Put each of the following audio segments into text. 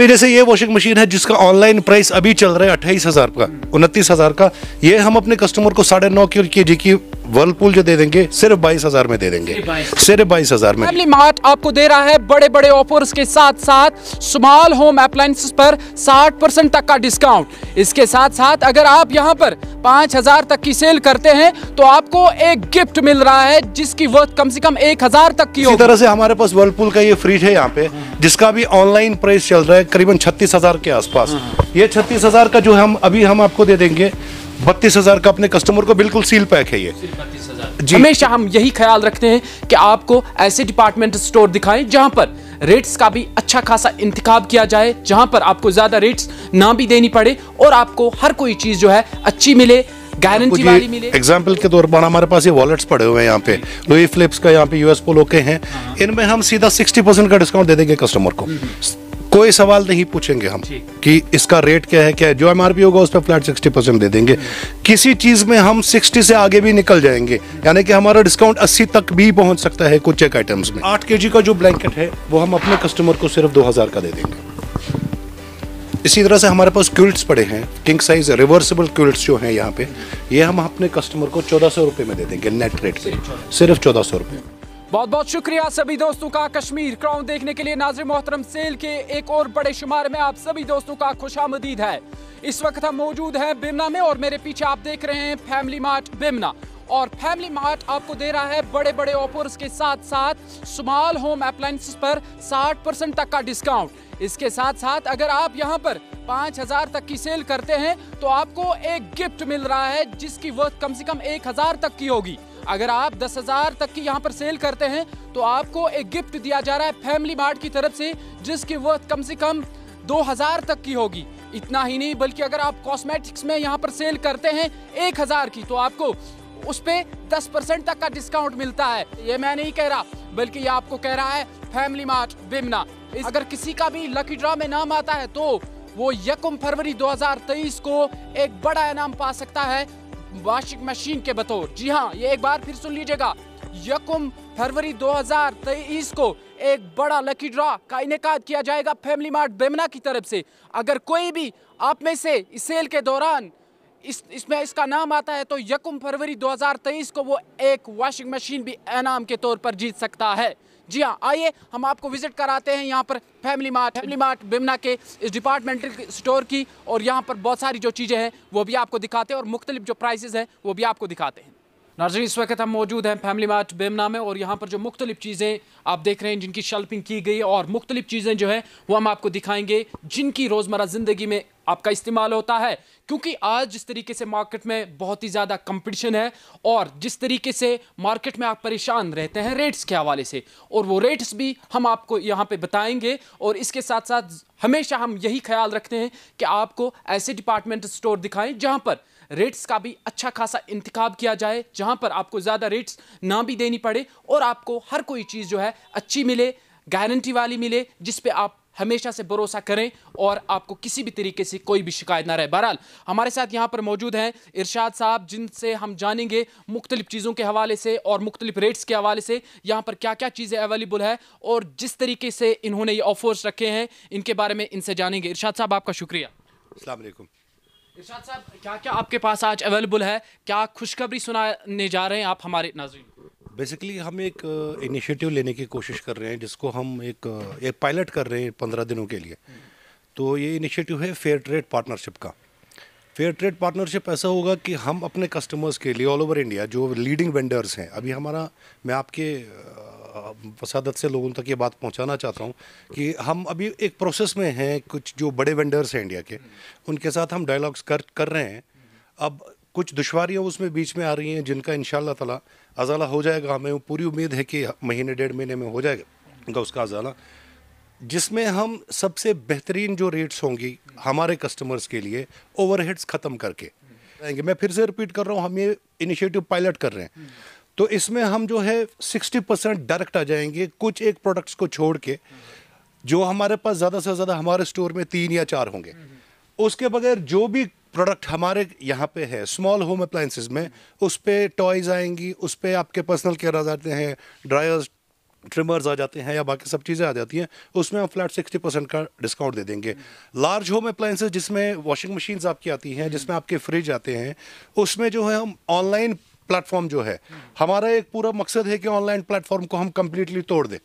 भाई जैसे ये वॉशिंग मशीन है जिसका ऑनलाइन प्राइस अभी चल रहा है अट्ठाईस हज़ार का उनतीस हज़ार का ये हम अपने कस्टमर को साढ़े नौ के जी की वर्लपूल जो दे देंगे सिर्फ बाईस हजार में दे देंगे सिर्फ बाईस हजार में फैमिली मार्ट आपको दे रहा है बड़े बड़े ऑफर्स के साथ साथ स्मॉल होम अप्लायंसेस पर साठ परसेंट तक का डिस्काउंट इसके साथ साथ अगर आप यहाँ पर पांच हजार तक की सेल करते हैं तो आपको एक गिफ्ट मिल रहा है जिसकी वर्थ कम से कम एक हजार तक की तरह से हमारे पास वर्लपूल का ये फ्रिज है यहाँ पे जिसका भी ऑनलाइन प्राइस चल रहा है करीबन छत्तीस हजार के आसपास हाँ। ये छत्तीस हजार का जो हम अभी हम आपको दे देंगे बत्तीस हजार का अपने कस्टमर को बिल्कुल सील पैक है ये हमेशा हम यही ख्याल रखते हैं कि आपको ऐसे डिपार्टमेंट स्टोर दिखाएं जहां पर रेट्स का भी अच्छा खासा इंतखब किया जाए जहां पर आपको ज़्यादा रेट्स ना भी देनी पड़े और आपको हर कोई चीज़ जो है अच्छी मिले गारंटी वाली मिले एग्जाम्पल के तौर पर हमारे पास ये वॉलेट्स पड़े हुए हैं यहाँ पे लुई फ्लिप्स का यहाँ पे यूएस पोलो के हैं हाँ। इनमें हम सीधा 60 परसेंट का डिस्काउंट दे देंगे कस्टमर को हम्म। कोई सवाल नहीं पूछेंगे हम कि इसका रेट क्या है क्या है जो एम होगा उस पर फ्लैट सिक्सटी परसेंट दे देंगे किसी चीज़ में हम सिक्सटी से आगे भी निकल जाएंगे यानी कि हमारा डिस्काउंट अस्सी तक भी पहुंच सकता है कुछ एक आइटम्स में आठ के का जो ब्लैंकेट है वो हम अपने कस्टमर को सिर्फ दो हज़ार का दे देंगे इसी तरह से हमारे पास क्यूल्ट्स पड़े हैं किंग साइज रिवर्सिबल क्यूल्ट्स जो हैं यहाँ पे ये हम अपने कस्टमर को चौदह सौ रुपये में दे देंगे नेट रेट पे सिर्फ चौदह सौ रुपये बहुत बहुत शुक्रिया सभी दोस्तों का कश्मीर क्राउन देखने के लिए नाजर मोहतरम सेल के एक और बड़े शुमार में आप सभी दोस्तों का खुश आमदीद है इस वक्त हम मौजूद हैं बिमना में और मेरे पीछे आप देख रहे हैं फैमिली मार्ट बिमना और फैमिली मार्ट आपको दे रहा है बड़े बड़े ऑफर्स के साथ साथ स्मॉल होम अप्लाइंसेस पर 60 परसेंट तक का डिस्काउंट इसके साथ साथ अगर आप यहाँ पर 5000 तक की सेल करते हैं तो आपको एक गिफ्ट मिल रहा है जिसकी वर्थ कम से कम 1000 तक की होगी अगर आप दस हजार तक की यहाँ पर सेल करते हैं तो आपको एक गिफ्ट दिया जा रहा है फैमिली मार्ट की तरफ से जिसकी वर्थ कम से कम दो हजार तक की होगी इतना ही नहीं बल्कि अगर आप कॉस्मेटिक्स में यहाँ पर सेल करते हैं एक हजार की तो आपको उस पर दस परसेंट तक का डिस्काउंट मिलता है ये मैं नहीं कह रहा बल्कि ये आपको कह रहा है फैमिली मार्ट बिमना अगर किसी का भी लकी ड्रॉ में नाम आता है तो वो यकम फरवरी 2023 को एक बड़ा इनाम पा सकता है वाशिंग मशीन के बतौर जी हाँ ये एक बार फिर सुन लीजिएगा यकुम फरवरी 2023 को एक बड़ा लकी ड्रॉ का इनका किया जाएगा फैमिली मार्ट बेमना की तरफ से अगर कोई भी आप में से इस सेल के दौरान इस इसमें इसका नाम आता है तो यकुम फरवरी 2023 को वो एक वॉशिंग मशीन भी इनाम के तौर पर जीत सकता है जी हाँ आइए हम आपको विजिट कराते हैं यहाँ पर फैमिली मार्ट फैमिली मार्ट बिमना के इस डिपार्टमेंटल स्टोर की और यहाँ पर बहुत सारी जो चीज़ें हैं वो भी आपको दिखाते हैं और मुख्तलिफ जो प्राइसेज हैं वो भी आपको दिखाते हैं नाजरी इस वक्त हम मौजूद हैं फैमिली मार्ट बेमना में और यहाँ पर जो मुख्तलिफ चीज़ें आप देख रहे हैं जिनकी शल्पिंग की गई और मुख्तलिफ चीज़ें जो है वो हम आपको दिखाएंगे जिनकी रोज़मर्रा ज़िंदगी में आपका इस्तेमाल होता है क्योंकि आज जिस तरीके से मार्केट में बहुत ही ज़्यादा कंपटीशन है और जिस तरीके से मार्केट में आप परेशान रहते हैं रेट्स के हवाले से और वो रेट्स भी हम आपको यहाँ पे बताएंगे और इसके साथ साथ हमेशा हम यही ख्याल रखते हैं कि आपको ऐसे डिपार्टमेंट स्टोर दिखाएं जहाँ पर रेट्स का भी अच्छा खासा इंतखब किया जाए जहाँ पर आपको ज़्यादा रेट्स ना भी देनी पड़े और आपको हर कोई चीज़ जो है अच्छी मिले गारंटी वाली मिले जिस पर आप हमेशा से भरोसा करें और आपको किसी भी तरीके से कोई भी शिकायत ना रहे बहरहाल हमारे साथ यहाँ पर मौजूद हैं इरशाद साहब जिनसे हम जानेंगे मुख्तलिफ चीज़ों के हवाले से और मुख्तलिफ रेट्स के हवाले से यहाँ पर क्या क्या चीज़ें अवेलेबल है और जिस तरीके से इन्होंने ये ऑफर्स रखे हैं इनके बारे में इनसे जानेंगे इरशाद साहब आपका शुक्रिया अलैक्म इरशाद साहब क्या क्या आपके पास आज अवेलेबल है क्या खुशखबरी सुनाने जा रहे हैं आप हमारे नाजी बेसिकली हम एक इनिशिएटिव uh, लेने की कोशिश कर रहे हैं जिसको हम एक uh, एक पायलट कर रहे हैं पंद्रह दिनों के लिए तो ये इनिशिएटिव है फेयर ट्रेड पार्टनरशिप का फेयर ट्रेड पार्टनरशिप ऐसा होगा कि हम अपने कस्टमर्स के लिए ऑल ओवर इंडिया जो लीडिंग वेंडर्स हैं अभी हमारा मैं आपके uh, वसादत से लोगों तक ये बात पहुंचाना चाहता हूं कि हम अभी एक प्रोसेस में हैं कुछ जो बड़े वेंडर्स हैं इंडिया के उनके साथ हम डायलॉग्स कर कर रहे हैं अब कुछ दुशारियाँ उसमें बीच में आ रही हैं जिनका इन ताला अजाला हो जाएगा हमें पूरी उम्मीद है कि महीने डेढ़ महीने में हो जाएगा उनका उसका अजाला जिसमें हम सबसे बेहतरीन जो रेट्स होंगी हमारे कस्टमर्स के लिए ओवरहेड्स ख़त्म करके आएंगे मैं फिर से रिपीट कर रहा हूँ हम ये इनिशिएटिव पायलट कर रहे हैं तो इसमें हम जो है 60 परसेंट डायरेक्ट आ जाएंगे कुछ एक प्रोडक्ट्स को छोड़ के जो हमारे पास ज़्यादा से ज़्यादा हमारे स्टोर में तीन या चार होंगे उसके बगैर जो भी प्रोडक्ट हमारे यहाँ पे है स्मॉल होम अप्लाइंसिस में उस पर टॉयज आएंगी उस पर आपके पर्सनल केयर आ जाते हैं ड्रायर्स ट्रिमर्स आ जाते हैं या बाकी सब चीज़ें आ जाती हैं उसमें हम फ्लैट सिक्सटी परसेंट का डिस्काउंट दे देंगे लार्ज होम अप्लाइंसेज जिसमें वॉशिंग मशीन्स आपकी आती हैं जिसमें आपके फ्रिज आते हैं उसमें जो है हम ऑनलाइन प्लेटफॉर्म जो है हमारा एक पूरा मकसद है कि ऑनलाइन प्लेटफॉर्म को हम कम्प्लीटली तोड़ दें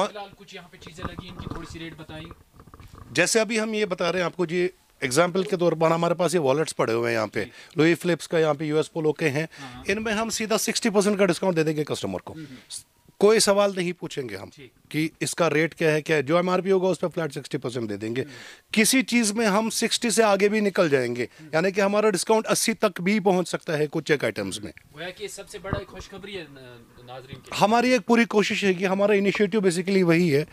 और कुछ यहाँ पे चीज़ें लगी इनकी थोड़ी सी रेट बताइए जैसे अभी हम ये बता रहे हैं आपको जी एग्जाम्पल के तौर पर हमारे पास ये वॉलेट्स पड़े हुए हैं यहाँ पे लुई फ्लिप्स का यहाँ पे यूएस पोलो के हैं हाँ। इनमें हम सीधा सिक्सटी परसेंट का डिस्काउंट दे देंगे कस्टमर को हम्म, हम्म। कोई सवाल नहीं पूछेंगे हम कि इसका रेट क्या है क्या है जो पी होगा उस पर फ्लैट सिक्सटी परसेंट दे देंगे हम्म। किसी चीज़ में हम सिक्सटी से आगे भी निकल जाएंगे हम्म। यानी कि हमारा डिस्काउंट अस्सी तक भी पहुंच सकता है कुछ एक आइटम्स में हम्म। कि सबसे बड़ा खुशखबरी है के हमारी एक पूरी कोशिश है कि हमारा इनिशिएटिव बेसिकली वही है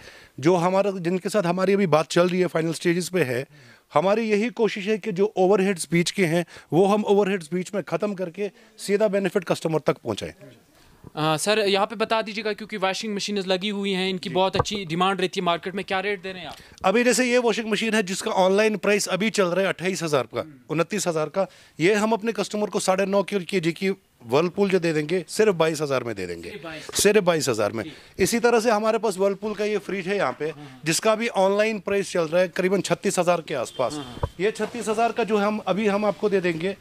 जो हमारा जिनके साथ हमारी अभी बात चल रही है फाइनल स्टेजेस पे है हमारी यही कोशिश है कि जो ओवरहेड्स बीच के हैं वो हम ओवरहेड्स बीच में ख़त्म करके सीधा बेनिफिट कस्टमर तक पहुँचाएँ हाँ, सर यहाँ पे बता दीजिएगा क्योंकि वॉशिंग मशीन लगी हुई हैं इनकी बहुत अच्छी डिमांड रहती है मार्केट में क्या रेट दे रहे हैं आप अभी जैसे ये वॉशिंग मशीन है जिसका ऑनलाइन प्राइस अभी चल रहा है अट्ठाईस हज़ार का हम्म। उनतीस हज़ार का ये हम अपने कस्टमर को साढ़े नौ के जी की वर्लपूल जो दे देंगे सिर्फ बाईस हज़ार में दे देंगे सिर्फ बाईस हज़ार में इसी तरह से हमारे पास वर्लपूल का ये फ्रिज है यहाँ पे हाँ, हाँ। जिसका भी ऑनलाइन प्राइस चल रहा है करीबन छत्तीस हज़ार के आसपास ये छत्तीस हज़ार का जो हम अभी हम आपको दे देंगे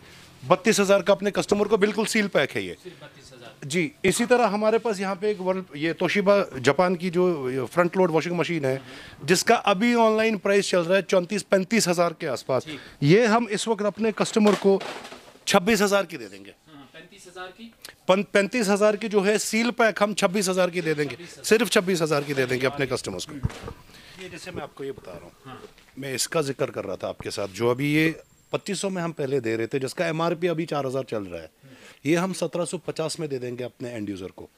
बत्तीस हज़ार का अपने कस्टमर को बिल्कुल सील पैक है ये जी इसी तरह हमारे पास यहाँ पे एक वर्ल्ड ये तोशिबा जापान की जो फ्रंट लोड वॉशिंग मशीन है जिसका अभी ऑनलाइन प्राइस चल रहा है चौंतीस पैंतीस हज़ार के आसपास ये हम इस वक्त अपने कस्टमर को छब्बीस हज़ार की दे देंगे हाँ, हाँ, पैंतीस हज़ार की जो है सील पैक हम छब्बीस हज़ार की दे देंगे सिर्फ छब्बीस हज़ार की दे देंगे अपने कस्टमर्स को ये जैसे मैं आपको ये बता रहा हूँ हाँ। मैं इसका जिक्र कर रहा था आपके साथ जो अभी ये पच्चीस में हम पहले दे रहे थे जिसका एम अभी चार हज़ार चल रहा है ये हम 1750 में दे देंगे अपने एंड यूज़र को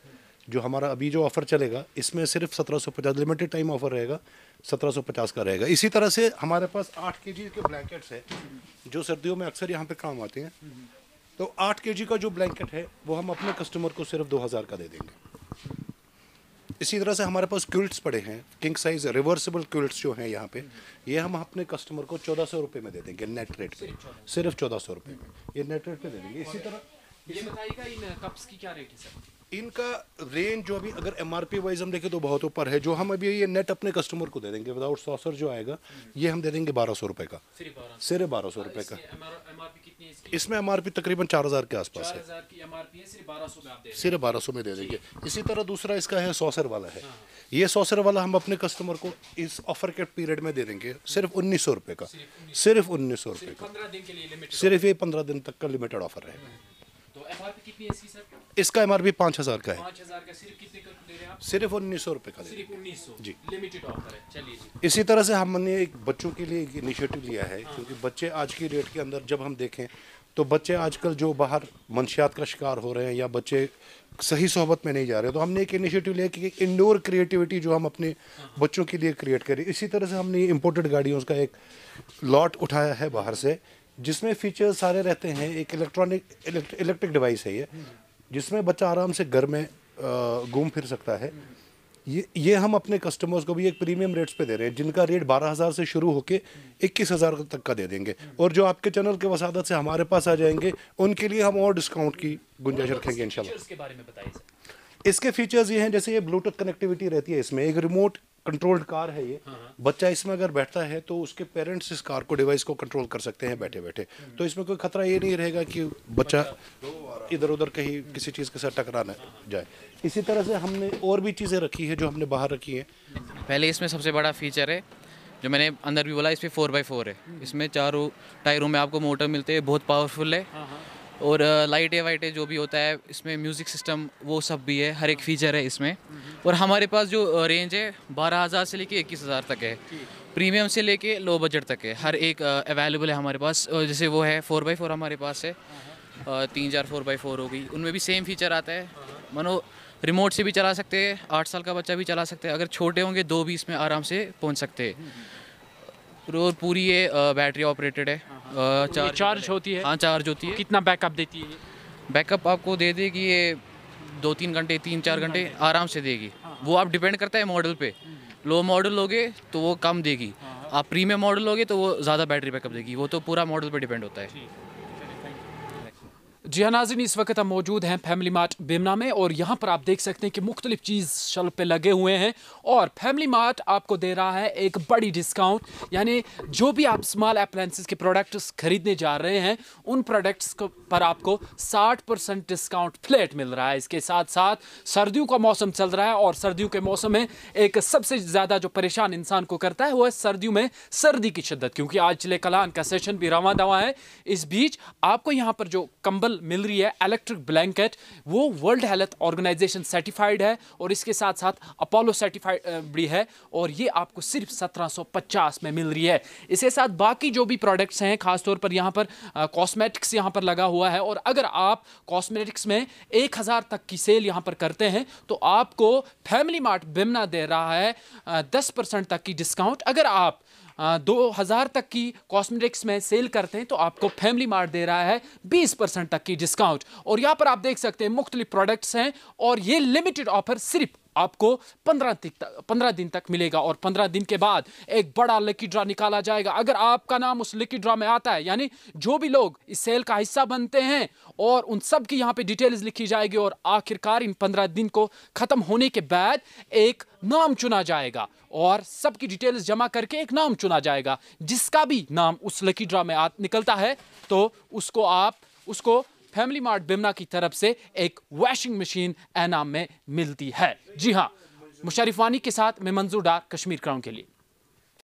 जो हमारा अभी जो ऑफ़र चलेगा इसमें सिर्फ 1750 लिमिटेड टाइम ऑफ़र रहेगा 1750 का रहेगा इसी तरह से हमारे पास आठ के के ब्लैंकेट्स है जो सर्दियों में अक्सर यहाँ पर काम आते हैं तो आठ के का जो ब्लैंकेट है वो हम अपने कस्टमर को सिर्फ दो हज़ार का दे देंगे इसी तरह से हमारे पास क्विल्ट्स पड़े हैं किंग साइज रिवर्सिबल क्विल्ट्स जो हैं यहाँ पे ये हम अपने कस्टमर को चौदह सौ रुपये में दे देंगे नेट रेट पे सिर्फ चौदह सौ रुपये में ये नेट रेट पे दे देंगे इसी तरह इनका रेंज जो अभी अगर एम आर पी वाइज हम देखें तो बहुत ऊपर है जो हम अभी ये नेट अपने कस्टमर को दे देंगे विदाउट सॉसर जो आएगा ये हम दे देंगे बारह सौ रुपये का सिर्फ बारह सौ रुपये का इसमें एम आर पी तकरीबन चार हज़ार के आसपास है सिर्फ बारह सौ में दे देंगे इसी तरह दूसरा इसका है सॉसर वाला है हाँ। ये सॉसर वाला हम अपने कस्टमर को इस ऑफर के पीरियड में दे देंगे सिर्फ उन्नीस सौ रुपये का सिर्फ उन्नीस सौ रुपये का सिर्फ ये पंद्रह दिन तक का लिमिटेड ऑफर रहेगा इसका एम आर पी पाँच हज़ार का है सिर्फ उन्नीस सौ रुपए का सिर्फ जी लिमिटेड ऑफर है चलिए इसी तरह से हमने एक बच्चों के लिए एक इनिशिएटिव लिया है क्योंकि बच्चे आज की रेट के अंदर जब हम देखें तो बच्चे आजकल जो बाहर मंशियात का शिकार हो रहे हैं या बच्चे सही सोहबत में नहीं जा रहे तो हमने एक इनिशिएटिव लिया कि इंडोर क्रिएटिविटी जो हम अपने बच्चों के लिए क्रिएट करें इसी तरह से हमने इम्पोर्टेड गाड़ियों का एक लॉट उठाया है बाहर से जिसमें फ़ीचर्स सारे रहते हैं एक इलेक्ट्रॉनिक इलेक्ट्रिक डिवाइस है ये जिसमें बच्चा आराम से घर में घूम फिर सकता है ये ये हम अपने कस्टमर्स को भी एक प्रीमियम रेट्स पे दे रहे हैं जिनका रेट बारह हज़ार से शुरू होके इक्कीस हज़ार तक का दे देंगे और जो आपके चैनल के वसादत से हमारे पास आ जाएंगे उनके लिए हम और डिस्काउंट की गुंजाइश रखेंगे इनशाला इसके फीचर्स ये हैं जैसे ये ब्लूटूथ कनेक्टिविटी रहती है इसमें एक रिमोट कंट्रोल्ड कार है ये हाँ, हाँ। बच्चा इसमें अगर बैठता है तो उसके पेरेंट्स इस कार को डिवाइस को कंट्रोल कर सकते हैं बैठे बैठे हम्म। तो इसमें कोई खतरा ये नहीं रहेगा कि बच्चा इधर उधर कहीं हम्म। किसी चीज़ के साथ टकरा ना हाँ, हाँ। जाए इसी तरह से हमने और भी चीज़ें रखी है जो हमने बाहर रखी है पहले इसमें सबसे बड़ा फीचर है जो मैंने अंदर भी बोला इस पर फोर बाई फोर है हम्म। इसमें चारों टायरों में आपको मोटर मिलते हैं बहुत पावरफुल है और लाइटें वाइटें जो भी होता है इसमें म्यूज़िक सिस्टम वो सब भी है हर एक हाँ। फीचर है इसमें हम्म। और हमारे पास जो रेंज है बारह हज़ार से लेके इक्कीस हज़ार तक है प्रीमियम से लेके लो बजट तक है हर एक अवेलेबल है हमारे पास जैसे वो है फ़ोर बाई फोर हमारे पास है हाँ, हाँ। तीन चार फोर बाई फोर हो गई उनमें भी सेम फीचर आता है मानो रिमोट से भी चला सकते हैं आठ साल का बच्चा भी चला सकते हैं अगर छोटे होंगे दो भी इसमें आराम से पहुँच सकते हैं हम्म, हम्म। और पूरी ये बैटरी ऑपरेटेड है चार्ज चार्ज होती है हाँ चार्ज होती है कितना बैकअप देती है बैकअप आपको दे देगी ये दो तीन घंटे तीन चार घंटे आराम से देगी हाँ। वो आप डिपेंड करता है मॉडल पे लो हम्म। मॉडल लोगे तो वो कम देगी हाँ। आप प्रीमियम मॉडल लोगे तो वो ज़्यादा बैटरी बैकअप देगी वो तो पूरा मॉडल पे डिपेंड होता है जी नाजिन इस वक्त हम मौजूद हैं फैमिली मार्ट बिमना में और यहाँ पर आप देख सकते हैं कि मुख्तलिफ चीज़ शल पे लगे हुए हैं और फैमिली मार्ट आपको दे रहा है एक बड़ी डिस्काउंट यानी जो भी आप स्मॉल अप्लाइंसिस के प्रोडक्ट्स खरीदने जा रहे हैं उन प्रोडक्ट्स पर आपको 60 परसेंट डिस्काउंट फ्लैट मिल रहा है इसके साथ साथ सर्दियों का मौसम चल रहा है और सर्दियों के मौसम में एक सबसे ज़्यादा जो परेशान इंसान को करता है वह सर्दियों में सर्दी की शिद्दत क्योंकि आज चले कलान का सेशन भी रवा दवा है इस बीच आपको यहाँ पर जो कंबल नॉवल मिल रही है इलेक्ट्रिक ब्लैंकेट वो वर्ल्ड हेल्थ ऑर्गेनाइजेशन सर्टिफाइड है और इसके साथ साथ अपोलो सर्टिफाइड भी है और ये आपको सिर्फ 1750 में मिल रही है इसके साथ बाकी जो भी प्रोडक्ट्स हैं खासतौर पर यहाँ पर कॉस्मेटिक्स यहाँ पर लगा हुआ है और अगर आप कॉस्मेटिक्स में एक तक की सेल यहाँ पर करते हैं तो आपको फैमिली मार्ट बिमना दे रहा है दस तक की डिस्काउंट अगर आप दो हज़ार तक की कॉस्मेटिक्स में सेल करते हैं तो आपको फैमिली मार्ट दे रहा है बीस परसेंट तक की डिस्काउंट और यहाँ पर आप देख सकते हैं मुख्तलिफ प्रोडक्ट्स हैं और ये लिमिटेड ऑफर सिर्फ आपको पंद्रह पंद्रह दिन तक मिलेगा और पंद्रह दिन के बाद एक बड़ा लकी ड्रा निकाला जाएगा अगर आपका नाम उस लकी ड्रा में आता है यानी जो भी लोग इस सेल का हिस्सा बनते हैं और उन सब की यहाँ पे डिटेल्स लिखी जाएगी और आखिरकार इन पंद्रह दिन को ख़त्म होने के बाद एक नाम चुना जाएगा और सबकी डिटेल्स जमा करके एक नाम चुना जाएगा जिसका भी नाम उस लकी ड्रा में आ, निकलता है तो उसको आप उसको फैमिली मार्ट बिमना की तरफ से एक वॉशिंग मशीन एनाम में मिलती है जी हाँ वानी के साथ मैं मंजूर डार कश्मीर क्राउन के लिए